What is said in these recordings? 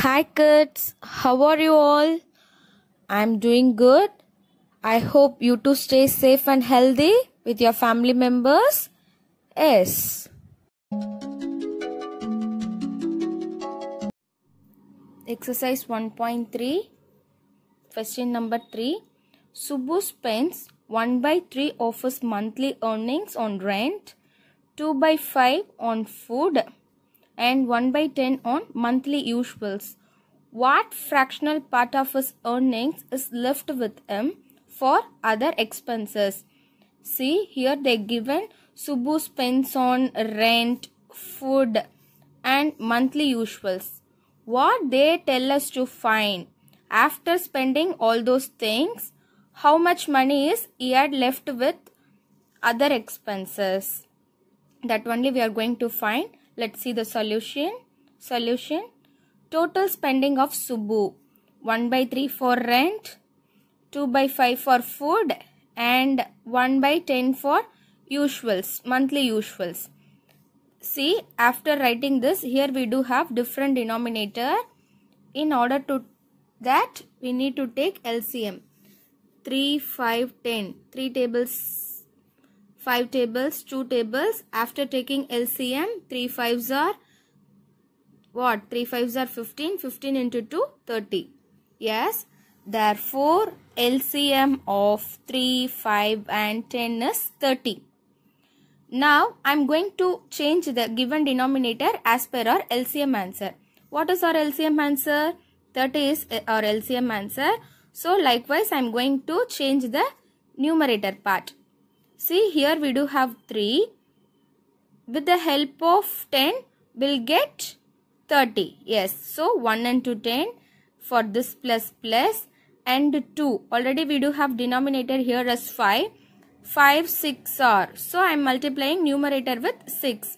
Hi kids, how are you all? I'm doing good. I hope you too stay safe and healthy with your family members. Yes. Exercise 1.3 Question number 3 Subbu spends 1 by 3 of his monthly earnings on rent, 2 by 5 on food, and 1 by 10 on monthly usuals. What fractional part of his earnings is left with him for other expenses? See here they given Subbu spends on rent, food and monthly usuals. What they tell us to find after spending all those things, how much money is he had left with other expenses. That only we are going to find. Let's see the solution. Solution. Total spending of Subbu. 1 by 3 for rent, 2 by 5 for food and 1 by 10 for usuals, monthly usuals. See, after writing this, here we do have different denominator. In order to that, we need to take LCM. 3, 5, 10. 3 tables 5 tables, 2 tables. After taking LCM, 3 5s are what? 3 5s are 15, 15 into 2, 30. Yes, therefore LCM of 3, 5 and 10 is 30. Now, I am going to change the given denominator as per our LCM answer. What is our LCM answer? 30 is uh, our LCM answer. So, likewise, I am going to change the numerator part. See here we do have 3. With the help of 10 we'll get 30. Yes. So 1 and 2 10 for this plus plus and 2. Already we do have denominator here as 5. 5 6 are. So I am multiplying numerator with 6.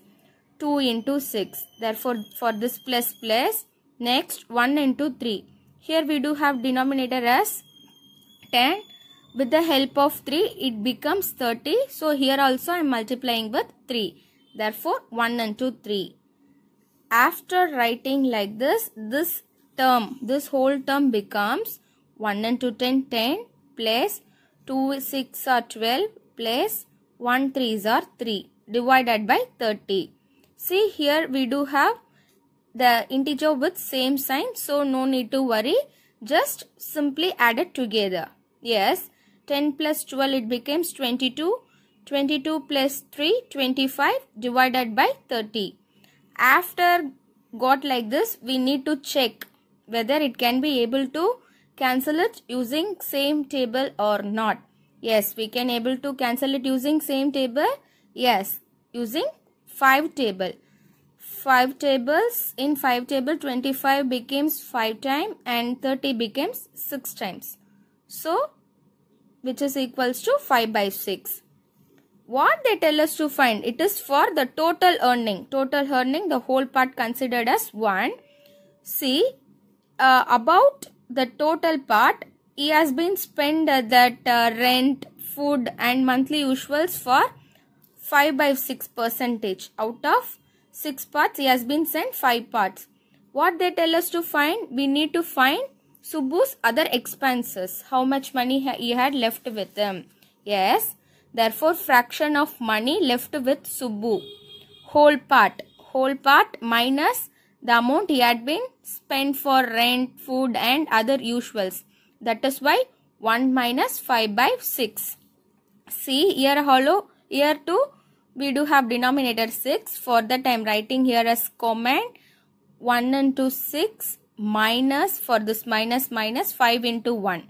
2 into 6. Therefore for this plus plus next 1 into 3. Here we do have denominator as 10 with the help of 3 it becomes 30 so here also I am multiplying with 3 therefore 1 and two 3 after writing like this this term this whole term becomes 1 2 10 10 plus 2 6 are 12 plus 1 3 are 3 divided by 30 see here we do have the integer with same sign so no need to worry just simply add it together yes 10 plus 12 it becomes 22. 22 plus 3 25 divided by 30. After got like this we need to check whether it can be able to cancel it using same table or not. Yes we can able to cancel it using same table. Yes using 5 table. 5 tables in 5 table 25 becomes 5 time and 30 becomes 6 times. So which is equals to 5 by 6. What they tell us to find? It is for the total earning. Total earning, the whole part considered as 1. See, uh, about the total part, he has been spent uh, that uh, rent, food and monthly usuals for 5 by 6 percentage. Out of 6 parts, he has been sent 5 parts. What they tell us to find? We need to find Subbu's other expenses, how much money he had left with him. Yes, therefore fraction of money left with Subbu. Whole part, whole part minus the amount he had been spent for rent, food and other usuals. That is why 1 minus 5 by 6. See here hollow, here too we do have denominator 6. For that I am writing here as comment 1 into 6 minus for this minus minus 5 into 1.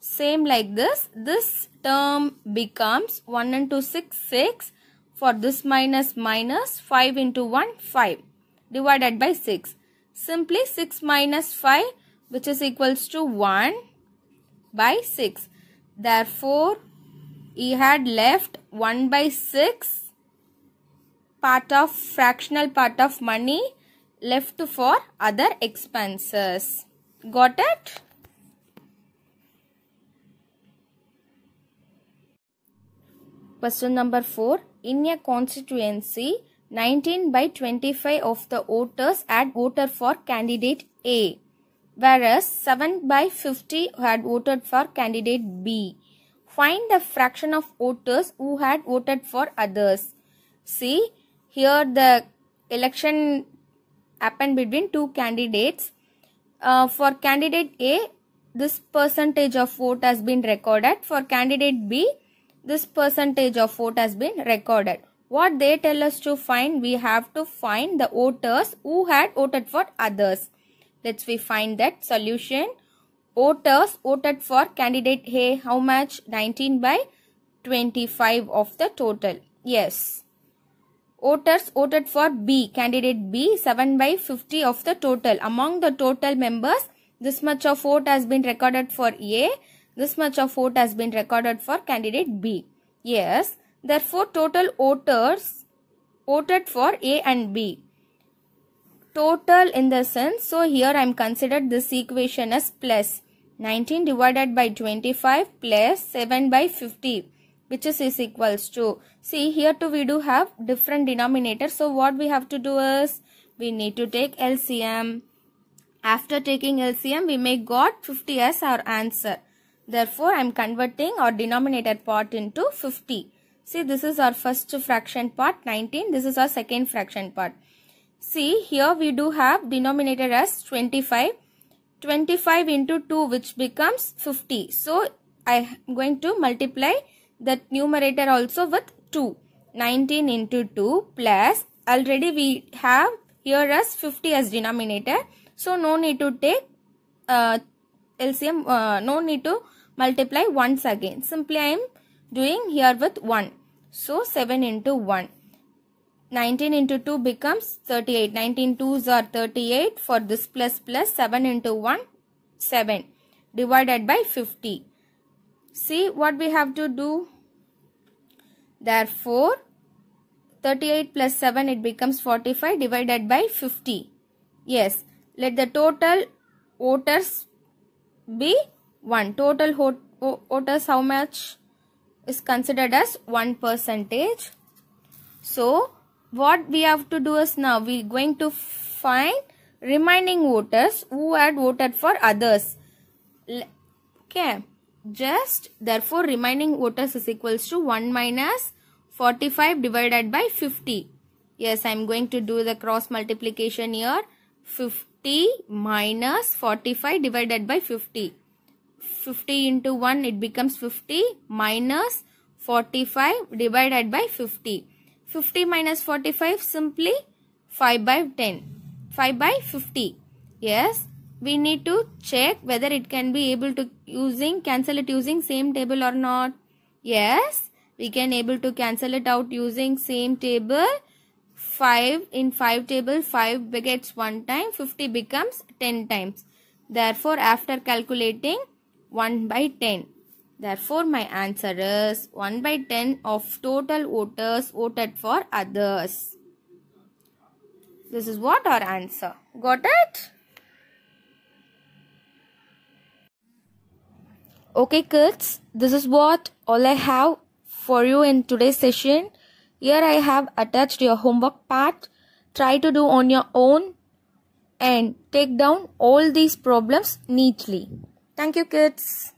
Same like this. This term becomes 1 into 6 6 for this minus minus 5 into 1 5 divided by 6. Simply 6 minus 5 which is equals to 1 by 6. Therefore, he had left 1 by 6 part of fractional part of money left for other expenses. Got it? Question number 4. In a constituency, 19 by 25 of the voters had voted for candidate A, whereas 7 by 50 had voted for candidate B. Find the fraction of voters who had voted for others. See, here the election happen between two candidates. Uh, for candidate A, this percentage of vote has been recorded. For candidate B, this percentage of vote has been recorded. What they tell us to find, we have to find the voters who had voted for others. Let's we find that solution. Voters voted for candidate A how much? 19 by 25 of the total. Yes. Voters voted for B, candidate B, 7 by 50 of the total. Among the total members, this much of vote has been recorded for A, this much of vote has been recorded for candidate B. Yes, therefore total voters voted for A and B. Total in the sense, so here I am considered this equation as plus 19 divided by 25 plus 7 by 50 which is is equals to see here too we do have different denominator so what we have to do is we need to take LCM after taking LCM we may got 50 as our answer therefore I am converting our denominator part into 50 see this is our first fraction part 19 this is our second fraction part see here we do have denominator as 25 25 into 2 which becomes 50 so I am going to multiply that numerator also with 2. 19 into 2 plus already we have here as 50 as denominator. So no need to take uh, LCM, uh, no need to multiply once again. Simply I am doing here with 1. So 7 into 1. 19 into 2 becomes 38. 19 2s are 38 for this plus plus 7 into 1 7 divided by 50 see what we have to do therefore 38 plus 7 it becomes 45 divided by 50 yes let the total voters be 1 total voters how much is considered as 1 percentage so what we have to do is now we are going to find remaining voters who had voted for others okay just therefore remaining voters is equals to 1 minus 45 divided by 50. Yes, I am going to do the cross multiplication here. 50 minus 45 divided by 50. 50 into 1 it becomes 50 minus 45 divided by 50. 50 minus 45 simply 5 by 10. 5 by 50. Yes we need to check whether it can be able to using cancel it using same table or not. Yes, we can able to cancel it out using same table. 5 in 5 table 5 gets 1 time 50 becomes 10 times. Therefore after calculating 1 by 10. Therefore my answer is 1 by 10 of total voters voted for others. This is what our answer. Got it? Okay kids, this is what all I have for you in today's session. Here I have attached your homework part. Try to do on your own and take down all these problems neatly. Thank you kids.